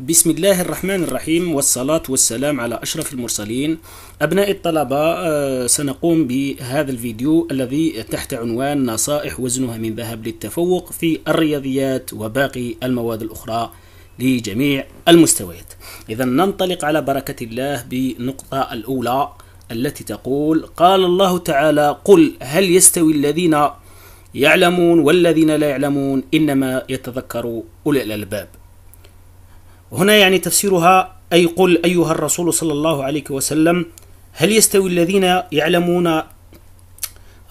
بسم الله الرحمن الرحيم والصلاة والسلام على أشرف المرسلين أبناء الطلبة آه، سنقوم بهذا الفيديو الذي تحت عنوان نصائح وزنها من ذهب للتفوق في الرياضيات وباقي المواد الأخرى لجميع المستويات إذا ننطلق على بركة الله بنقطة الأولى التي تقول قال الله تعالى قل هل يستوي الذين يعلمون والذين لا يعلمون إنما يتذكر أولي الألباب هنا يعني تفسيرها أي قل أيها الرسول صلى الله عليه وسلم هل يستوي الذين يعلمون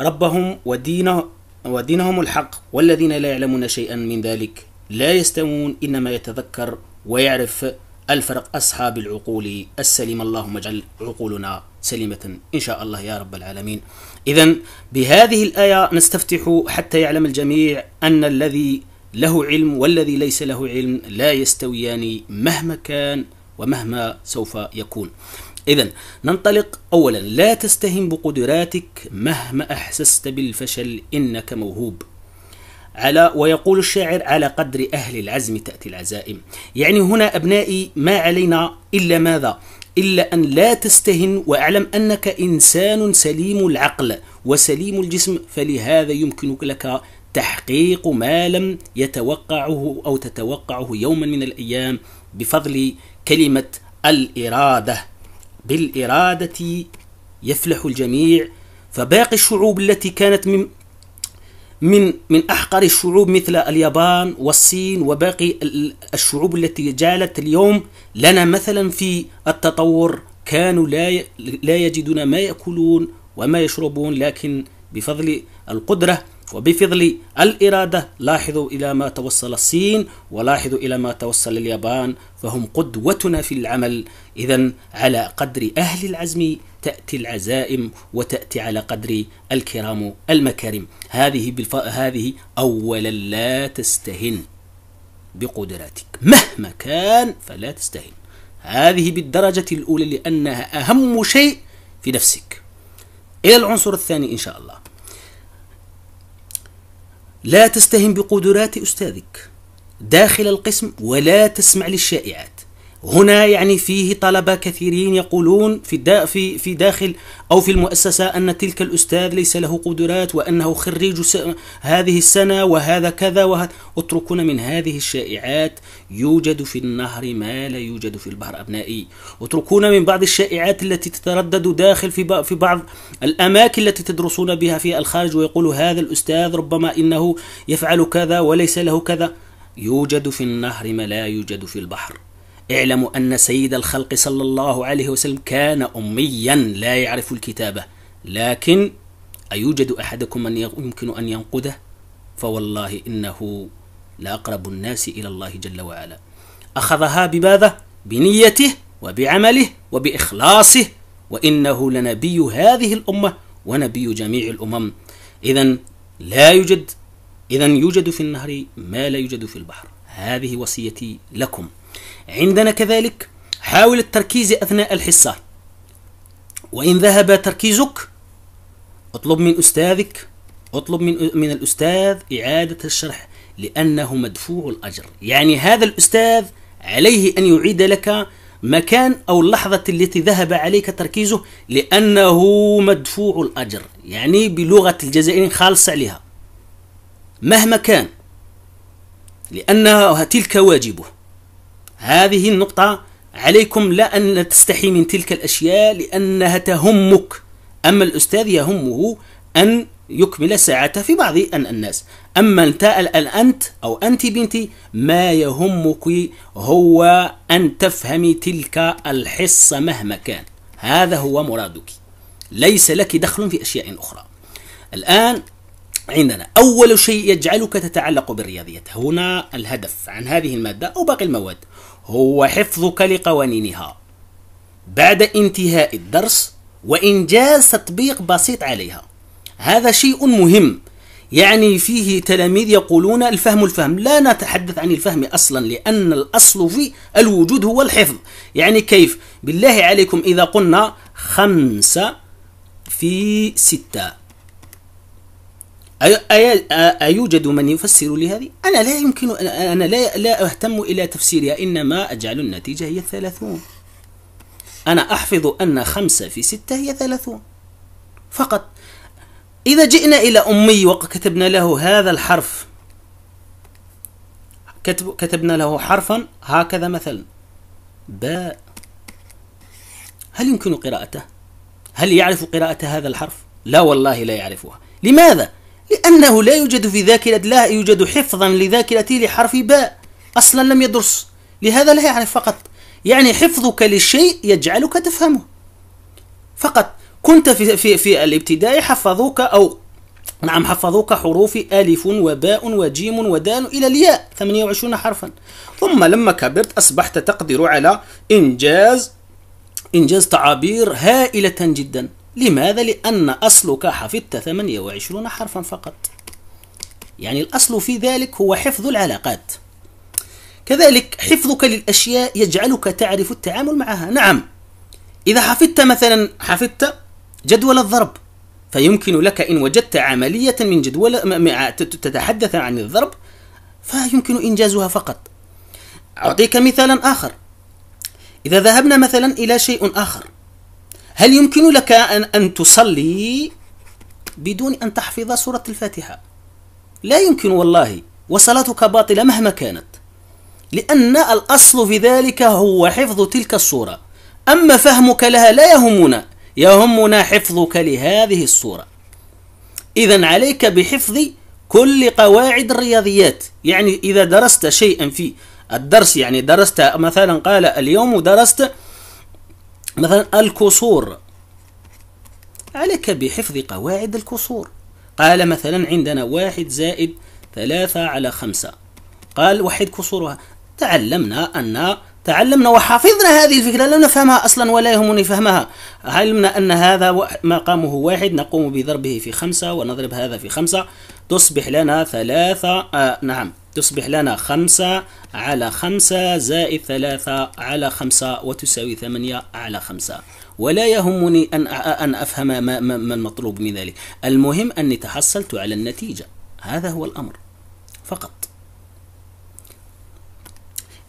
ربهم ودينه ودينهم الحق والذين لا يعلمون شيئا من ذلك لا يستوون إنما يتذكر ويعرف الفرق أصحاب العقول السليمة اللهم اجعل عقولنا سليمة إن شاء الله يا رب العالمين إذا بهذه الآية نستفتح حتى يعلم الجميع أن الذي له علم والذي ليس له علم لا يستويان مهما كان ومهما سوف يكون إذا ننطلق أولا لا تستهن بقدراتك مهما أحسست بالفشل إنك موهوب على ويقول الشاعر على قدر أهل العزم تأتي العزائم يعني هنا أبنائي ما علينا إلا ماذا إلا أن لا تستهن وأعلم أنك إنسان سليم العقل وسليم الجسم فلهذا يمكنك لك تحقيق ما لم يتوقعه أو تتوقعه يوما من الأيام بفضل كلمة الإرادة بالإرادة يفلح الجميع فباقي الشعوب التي كانت من من من احقر الشعوب مثل اليابان والصين وباقي الشعوب التي جعلت اليوم لنا مثلا في التطور كانوا لا لا يجدون ما ياكلون وما يشربون لكن بفضل القدره وبفضل الإرادة لاحظوا إلى ما توصل الصين ولاحظوا إلى ما توصل اليابان فهم قدوتنا في العمل إذا على قدر أهل العزم تأتي العزائم وتأتي على قدر الكرام المكارم هذه بالف... هذه أولا لا تستهن بقدراتك مهما كان فلا تستهن هذه بالدرجة الأولى لأنها أهم شيء في نفسك إلى العنصر الثاني إن شاء الله لا تستهن بقدرات أستاذك داخل القسم ولا تسمع للشائعات هنا يعني فيه طلبة كثيرين يقولون في في في داخل أو في المؤسسة أن تلك الأستاذ ليس له قدرات وأنه خريج هذه السنة وهذا كذا وهذا اتركونا من هذه الشائعات يوجد في النهر ما لا يوجد في البحر أبنائي اتركونا من بعض الشائعات التي تتردد داخل في في بعض الأماكن التي تدرسون بها في الخارج ويقول هذا الأستاذ ربما إنه يفعل كذا وليس له كذا يوجد في النهر ما لا يوجد في البحر اعلموا أن سيد الخلق صلى الله عليه وسلم كان أميا لا يعرف الكتابة لكن أيوجد أحدكم من يمكن أن ينقده فوالله إنه لأقرب الناس إلى الله جل وعلا أخذها بماذا؟ بنيته وبعمله وبإخلاصه وإنه لنبي هذه الأمة ونبي جميع الأمم إذا لا يوجد إذا يوجد في النهر ما لا يوجد في البحر هذه وصيتي لكم عندنا كذلك حاول التركيز أثناء الحصة وإن ذهب تركيزك اطلب من أستاذك اطلب من من الأستاذ إعادة الشرح لأنه مدفوع الأجر يعني هذا الأستاذ عليه أن يعيد لك مكان أو اللحظة التي ذهب عليك تركيزه لأنه مدفوع الأجر يعني بلغة الجزائر خالص عليها مهما كان لأنها تلك واجبه هذه النقطة عليكم لا أن تستحي من تلك الأشياء لأنها تهمك أما الأستاذ يهمه أن يكمل ساعته في بعض الناس أما أنت أنت أو أنت بنتي ما يهمك هو أن تفهمي تلك الحصة مهما كان هذا هو مرادك ليس لك دخل في أشياء أخرى الآن عندنا أول شيء يجعلك تتعلق بالرياضيات هنا الهدف عن هذه المادة أو باقي المواد هو حفظك لقوانينها بعد انتهاء الدرس وإنجاز تطبيق بسيط عليها هذا شيء مهم يعني فيه تلاميذ يقولون الفهم الفهم لا نتحدث عن الفهم أصلا لأن الأصل في الوجود هو الحفظ يعني كيف بالله عليكم إذا قلنا خمسة في ستة أيوجد من يفسر لي هذه؟ أنا لا يمكن أنا لا لا أهتم إلى تفسيرها إنما أجعل النتيجة هي الثلاثون أنا أحفظ أن خمسة في ستة هي ثلاثون فقط إذا جئنا إلى أمي وكتبنا له هذا الحرف كتب كتبنا له حرفا هكذا مثلا باء هل يمكن قراءته؟ هل يعرف قراءة هذا الحرف؟ لا والله لا يعرفها لماذا؟ لأنه لا يوجد في ذاكرة لا يوجد حفظا لذاكرته لحرف باء أصلا لم يدرس لهذا لا يعرف فقط يعني حفظك للشيء يجعلك تفهمه فقط كنت في, في, في الابتداء حفظوك أو نعم حفظوك حروف ألف وباء وجيم ودال إلى الياء 28 حرفا ثم لما كبرت أصبحت تقدر على إنجاز إنجاز تعابير هائلة جدا لماذا؟ لأن أصلك حفظت 28 حرفا فقط يعني الأصل في ذلك هو حفظ العلاقات كذلك حفظك للأشياء يجعلك تعرف التعامل معها نعم إذا حفظت مثلا حفظت جدول الضرب فيمكن لك إن وجدت عملية من جدول تتحدث عن الضرب فيمكن إنجازها فقط أعطيك مثالا آخر إذا ذهبنا مثلا إلى شيء آخر هل يمكن لك أن, أن تصلي بدون أن تحفظ سورة الفاتحة لا يمكن والله وصلاتك باطلة مهما كانت لأن الأصل في ذلك هو حفظ تلك الصورة أما فهمك لها لا يهمنا يهمنا حفظك لهذه الصورة إذا عليك بحفظ كل قواعد الرياضيات يعني إذا درست شيئا في الدرس يعني درست مثلا قال اليوم درست مثلا الكسور عليك بحفظ قواعد الكسور قال مثلا عندنا واحد زائد ثلاثة على خمسة قال وحد كسورها تعلمنا أن تعلمنا وحفظنا هذه الفكرة لم نفهمها أصلا ولا يهمني فهمها علمنا أن هذا مقامه واحد نقوم بضربه في خمسة ونضرب هذا في خمسة تصبح لنا ثلاثة آه نعم تصبح لنا خمسة على خمسة زائد ثلاثة على خمسة وتساوي ثمانية على خمسة ولا يهمني أن أن أفهم ما, ما المطلوب من ذلك المهم أني تحصلت على النتيجة هذا هو الأمر فقط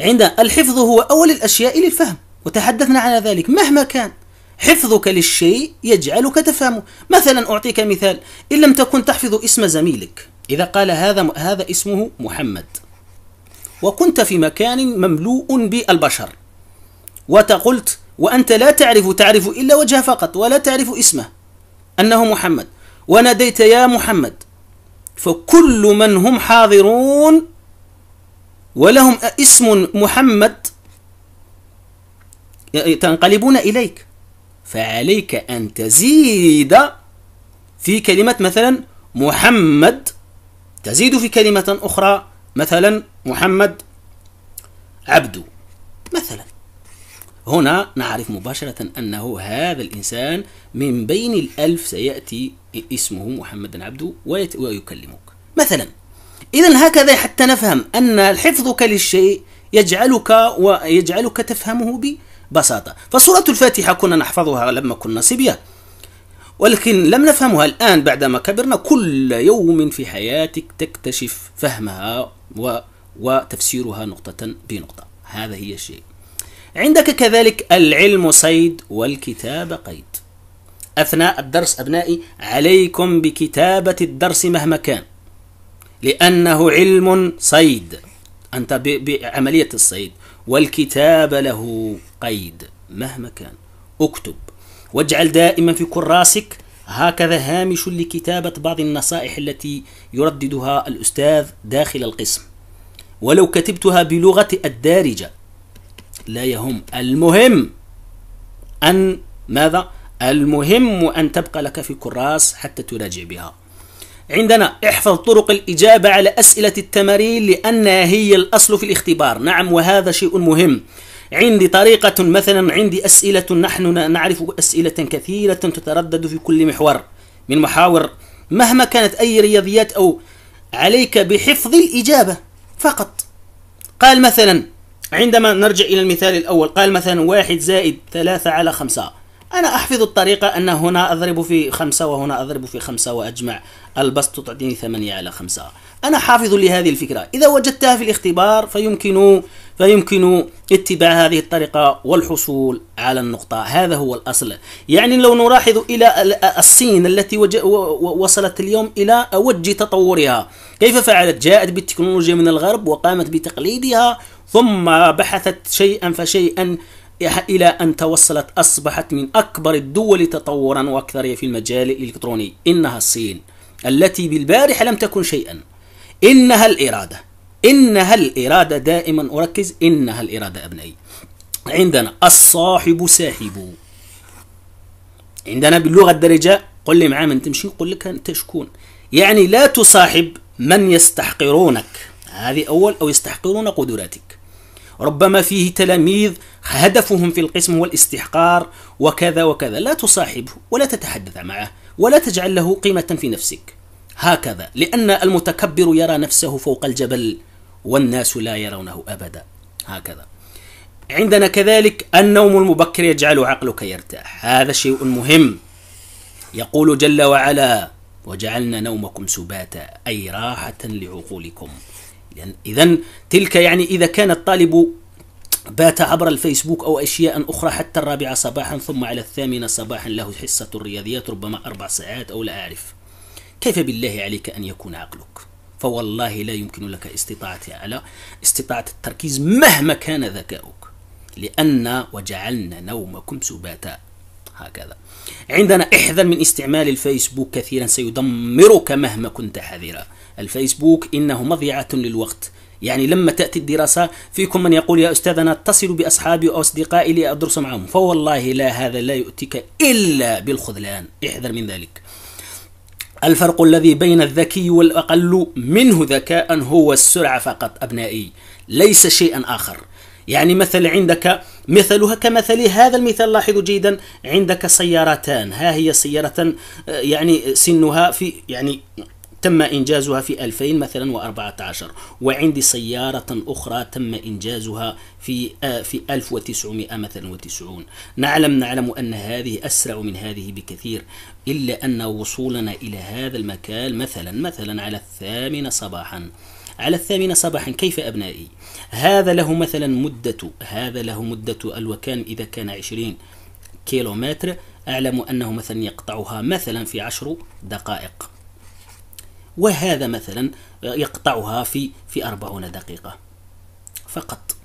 عند الحفظ هو أول الأشياء للفهم وتحدثنا عن ذلك مهما كان حفظك للشيء يجعلك تفهمه مثلا أعطيك مثال إن لم تكن تحفظ اسم زميلك إذا قال هذا هذا اسمه محمد وكنت في مكان مملوء بالبشر وتقلت وأنت لا تعرف تعرف إلا وجهه فقط ولا تعرف اسمه أنه محمد وناديت يا محمد فكل من هم حاضرون ولهم اسم محمد تنقلبون إليك فعليك أن تزيد في كلمة مثلا محمد تزيد في كلمة أخرى مثلا محمد عبد مثلا هنا نعرف مباشرة أنه هذا الإنسان من بين الألف سيأتي اسمه محمد عبد ويكلمك مثلا إذا هكذا حتى نفهم أن حفظك للشيء يجعلك ويجعلك تفهمه ببساطة فسورة الفاتحة كنا نحفظها لما كنا صبيان ولكن لم نفهمها الآن بعدما كبرنا كل يوم في حياتك تكتشف فهمها و... وتفسيرها نقطة بنقطة هذا هي الشيء عندك كذلك العلم صيد والكتاب قيد أثناء الدرس أبنائي عليكم بكتابة الدرس مهما كان لأنه علم صيد أنت بعملية الصيد والكتاب له قيد مهما كان اكتب واجعل دائما في كراسك هكذا هامش لكتابة بعض النصائح التي يرددها الأستاذ داخل القسم ولو كتبتها بلغة الدارجة لا يهم المهم أن ماذا؟ المهم أن تبقى لك في كراس حتى تراجع بها عندنا احفظ طرق الإجابة على أسئلة التمارين لأنها هي الأصل في الاختبار نعم وهذا شيء مهم عندي طريقة مثلا عندي أسئلة نحن نعرف أسئلة كثيرة تتردد في كل محور من محاور مهما كانت أي رياضيات أو عليك بحفظ الإجابة فقط قال مثلا عندما نرجع إلى المثال الأول قال مثلا واحد زائد ثلاثة على خمسة أنا أحفظ الطريقة أن هنا أضرب في خمسة وهنا أضرب في خمسة وأجمع البسط تعطيني ثمانية على خمسة أنا حافظ لهذه الفكرة إذا وجدتها في الاختبار فيمكن فيمكن اتباع هذه الطريقة والحصول على النقطة هذا هو الأصل يعني لو نلاحظ إلى الصين التي وصلت اليوم إلى أوج تطورها كيف فعلت جاءت بالتكنولوجيا من الغرب وقامت بتقليدها ثم بحثت شيئا فشيئا إلى أن توصلت أصبحت من أكبر الدول تطورا وأكثرها في المجال الإلكتروني إنها الصين التي بالبارحة لم تكن شيئا إنها الإرادة إنها الإرادة دائما أركز إنها الإرادة أبنائي عندنا الصاحب ساحب عندنا باللغة الدارجة قل لي معاه من تمشي قل لك أنت شكون يعني لا تصاحب من يستحقرونك هذه أول أو يستحقرون قدراتك ربما فيه تلاميذ هدفهم في القسم هو الاستحقار وكذا وكذا لا تصاحبه ولا تتحدث معه ولا تجعل له قيمة في نفسك هكذا لأن المتكبر يرى نفسه فوق الجبل والناس لا يرونه أبدا هكذا عندنا كذلك النوم المبكر يجعل عقلك يرتاح هذا شيء مهم يقول جل وعلا وجعلنا نومكم سباتا أي راحة لعقولكم إذا تلك يعني إذا كان الطالب بات عبر الفيسبوك أو أشياء أخرى حتى الرابعة صباحا ثم على الثامنة صباحا له حصة الرياضيات ربما أربع ساعات أو لا أعرف كيف بالله عليك أن يكون عقلك فوالله لا يمكن لك استطاعة على استطاعة التركيز مهما كان ذكاؤك لأن وجعلنا نومكم سباتا هكذا عندنا احذر من استعمال الفيسبوك كثيرا سيدمرك مهما كنت حذرا الفيسبوك إنه مضيعة للوقت يعني لما تأتي الدراسة فيكم من يقول يا أستاذ أنا أتصل بأصحابي وأصدقائي لأدرس معهم فوالله لا هذا لا يؤتيك إلا بالخذلان احذر من ذلك الفرق الذي بين الذكي والأقل منه ذكاء هو السرعة فقط أبنائي ليس شيئا آخر يعني مثل عندك مثلها كمثل هذا المثال لاحظوا جيدا عندك سيارتان ها هي سيارة آه، يعني سنها في يعني تم إنجازها في 2000 مثلا و14 وعندي سيارة أخرى تم إنجازها في آه، في 1900 مثلا و90 نعلم نعلم أن هذه أسرع من هذه بكثير إلا أن وصولنا إلى هذا المكان مثلا مثلا على الثامنة صباحا على الثامنة صباحا كيف أبنائي هذا له مثلا مدة هذا له مدة الوكان إذا كان 20 كيلومتر أعلم أنه مثلا يقطعها مثلا في 10 دقائق وهذا مثلا يقطعها في في 40 دقيقة فقط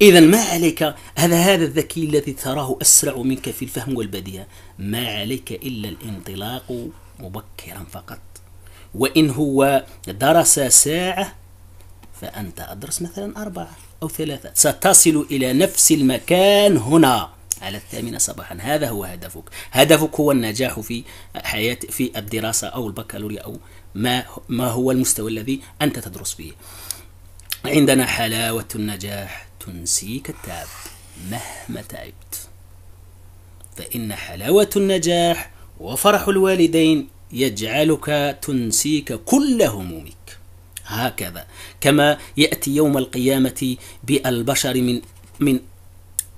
إذا ما عليك هذا هذا الذكي الذي تراه أسرع منك في الفهم والبديهة ما عليك إلا الانطلاق مبكرا فقط وإن هو درس ساعة فأنت أدرس مثلا أربعة أو ثلاثة ستصل إلى نفس المكان هنا على الثامنة صباحا هذا هو هدفك هدفك هو النجاح في حياة في الدراسة أو البكالوريا أو ما ما هو المستوى الذي انت تدرس به عندنا حلاوه النجاح تنسيك التعب مهما تعبت فان حلاوه النجاح وفرح الوالدين يجعلك تنسيك كل همومك هكذا كما ياتي يوم القيامه بالبشر من من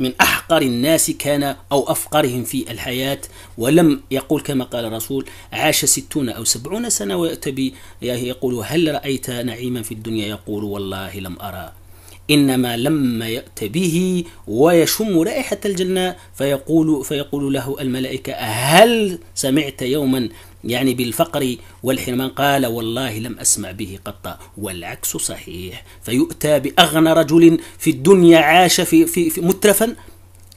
من أحقر الناس كان أو أفقرهم في الحياة ولم يقول كما قال الرسول عاش ستون أو سبعون سنة ويأتي يعني يقول هل رأيت نعيما في الدنيا يقول والله لم أرى إنما لما يأت به ويشم رائحة الجنة فيقول, فيقول له الملائكة هل سمعت يوما يعني بالفقر والحرمان قال والله لم أسمع به قط والعكس صحيح فيؤتى بأغنى رجل في الدنيا عاش في, في, في مترفا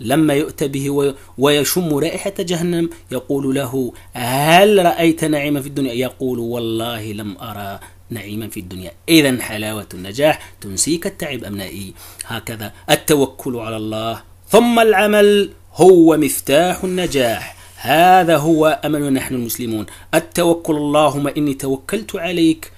لما يؤتى به ويشم رائحة جهنم يقول له هل رأيت نعيما في الدنيا يقول والله لم أرى نعيما في الدنيا إذا حلاوة النجاح تنسيك التعب أمنائي هكذا التوكل على الله ثم العمل هو مفتاح النجاح هذا هو أملنا نحن المسلمون التوكل اللهم إني توكلت عليك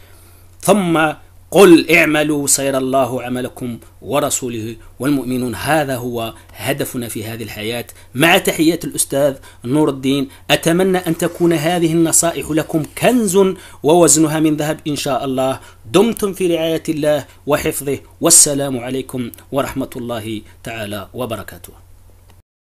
ثم قل اعملوا سيرى الله عملكم ورسوله والمؤمنون هذا هو هدفنا في هذه الحياة مع تحيات الأستاذ نور الدين أتمنى أن تكون هذه النصائح لكم كنز ووزنها من ذهب إن شاء الله دمتم في رعاية الله وحفظه والسلام عليكم ورحمة الله تعالى وبركاته